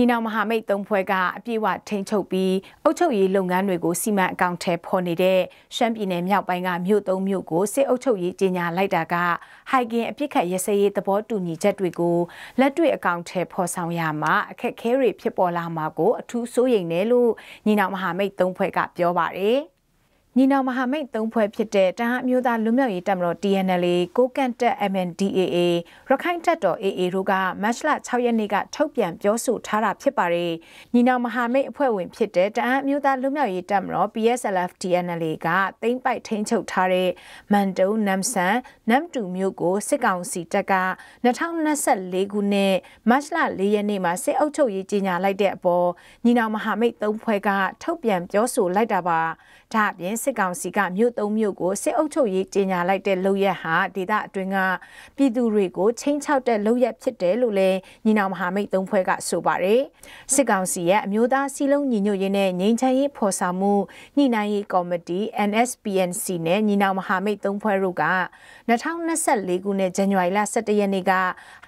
ညီနောင်မဟာမိတ်သုံးဖွဲ့ကအပြည့်အဝထိန်းချုပ်ပြီးအုပ်ချုပ်ရေးလုပ်ငန်းတွေကိုစီမံအကောင့်ထဲဖော်နေတဲ့ရှမ်းပြည်နယ်မြောက်ပိုင်းကမြို့သုံးမြို့ကိုစစ်အုပ်ချုပ်ရေးကြီးညာလိုက်တာကဟိုက်ကင်အပြစ်ခတ်ရစရေးသဘောတူညီချက်တွေကိုလက်တွေ့အကောင့်ထဲဖော်ဆောင်ရမှာအခက်အခဲတွေဖြစ်ပေါ်လာမှာကိုအထူးစိုးရိမ်တယ်လို့ညီနောင်မဟာမိတ်သုံးဖွဲ့ကပြောပါတယ်။ညီနောင်မဟာမိတ်သုံးဖွဲ့ဖြစ်တဲ့တဟအမျိုးသားလူမျိုးရေးတပ်မတော် TNLA ကိုကန့်တက် MNDAA ရခိုင်တပ်တော် AA တို့ကမတ်လ6ရက်နေ့ကထုတ်ပြန်ပြောဆိုထားတာဖြစ်ပါတယ်။ညီနောင်မဟာမိတ်အဖွဲ့ဝင်ဖြစ်တဲ့တဟအမျိုးသားလူမျိုးရေးတပ်မတော် PSLF TNLA ကတိမ့်ပိုက်ထိန်းချုပ်ထားတဲ့မန်တုံနမ်ဆန်နမ်တူမြို့ကိုစစ်ကောင်စီတပ်က2024ခုနှစ်မတ်လ4ရက်နေ့မှာစစ်အုပ်ချုပ်ရေးကြေညာလိုက်တဲ့အပေါ်ညီနောင်မဟာမိတ်သုံးဖွဲ့ကထုတ်ပြန်ပြောဆိုလိုက်တာပါ။ဒါအပြင်စစ်ကောင်စီကမြို့သုံးမြို့ကိုစစ်အုပ်ချုပ်ရေးကြီးညာလိုက်တဲ့လုပ်ရက်ဟာဒေသအတွင်းကပြည်သူတွေကိုချင်းချောက်တဲ့လုပ်ရက်ဖြစ်တယ်လို့လည်းညီနောင်မဟာမိတ်သုံးဖွဲ့ကဆိုပါတယ်။စစ်ကောင်စီရဲ့အမျိုးသားစီးလုံးညီညွတ်ရေးနဲ့ငြိမ်းချမ်းရေးဖော်ဆောင်မှုညှိနှိုင်းရေးကော်မတီ NSPNC နဲ့ညီနောင်မဟာမိတ်သုံးဖွဲ့တို့က2024ခုနှစ်ဇန်နဝါရီလ17ရက်နေ့က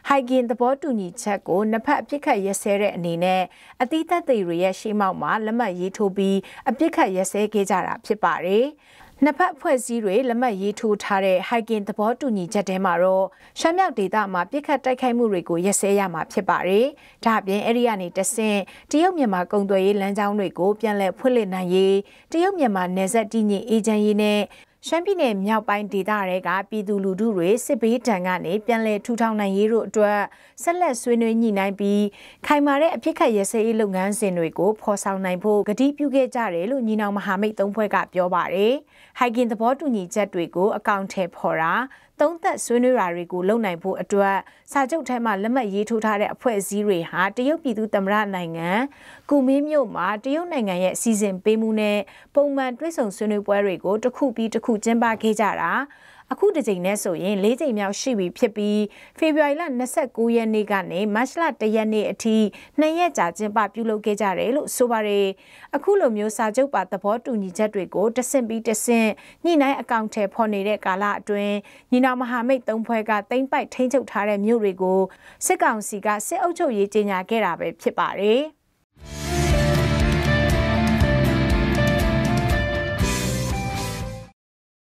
ဟိုက်ကင်သဘောတူညီချက်ကိုနှစ်ဖက်အပြစ်ခတ်ရဲဆဲတဲ့အနေနဲ့အသီးသက်တွေရဲ့ရှေ့မှောက်မှာလက်မှတ်ရေးထိုးပြီးအပြစ်ခတ်ရဲဆဲခဲ့ကြတာဖြစ်ပါတယ်ပါတယ်။နှစ်ဖက်ဖွဲ့စည်းတွေလက်မှတ်ရေးထိုးထားတဲ့ hiking သဘောတူညီချက်ထဲမှာတော့ရှမ်းမြောက်ဒေသမှာပြစ်ခတ်တိုက်ခိုက်မှုတွေကိုရပ်ဆဲရမှာဖြစ်ပါတယ်။ဒါ့အပြင်အဲ့ဒီကနေတဆင့်တရုတ်မြန်မာကုန်သွယ်ရေးလမ်းကြောင်းတွေကိုပြန်လည်ဖွင့်လှစ်နိုင်ရေးတရုတ်မြန်မာနယ်စပ်တည်ငြိမ်အေဂျင်စီနဲ့ရှမ်းပြည်နယ်မြောက်ပိုင်းဒေသတွေကပြည်သူလူထုတွေစစ်ဘေးဒဏ်ကနေပြန်လည်ထူထောင်နိုင်ရေးတို့အတွက်ဆက်လက်ဆွေးနွေးညှိနှိုင်းပြီးခိုင်မာတဲ့အဖြစ်ခတ်ရစေးရေးလုပ်ငန်းစဉ်တွေကိုဖော်ဆောင်နိုင်ဖို့ကတိပြုခဲ့ကြတယ်လို့ညီနောင်မဟာမိတ်သုံးဖွဲ့ကပြောပါတယ်။ဟိုက်ကင်သဘောတူညီချက်တွေကိုအကောင့်ထဲပေါ်တာသုံးသက်ဆွေးနွေးရာတွေကိုလုပ်နိုင်ဖို့အတွက်စာချုပ်ထဲမှာလက်မှတ်ရေးထိုးထားတဲ့အဖွဲ့အစည်းတွေဟာတရုတ်ပြည်သူသမ္မတနိုင်ငံကုမင်းမြို့မှာတရုတ်နိုင်ငံရဲ့စီစဉ်ပေးမှုနဲ့ပုံမှန်တွဲဆုံဆွေးနွေးပွဲတွေကိုတစ်ခုပြီးတစ်ခုကျင်းပခဲ့ကြတာအခုတစ်ကြိမ်နဲ့ဆိုရင်၄ကြိမ်မြောက်ရှိပြီဖြစ်ပြီးဖေဖော်ဝါရီလ29ရက်နေ့ကနေမတ်လ1ရက်နေ့အထိ2ရက်ကြာကျင်းပပြုလုပ်ခဲ့ကြတယ်လို့ဆိုပါတယ်အခုလိုမျိုးစာချုပ်ပါသဘောတူညီချက်တွေကိုတဆင့်ပြီးတဆင့်ညှိနှိုင်းအကောင့်ထဲဖော်နေတဲ့ကာလအတွင်းညီနောင်မဟာမိတ်သုံးဖွဲ့ကတင်ပိုက်ထိန်းချုပ်ထားတဲ့မြို့တွေကိုစစ်ကောင်စီကစစ်အုပ်ချုပ်ရေးကြီးညာခဲ့တာပဲဖြစ်ပါတယ်။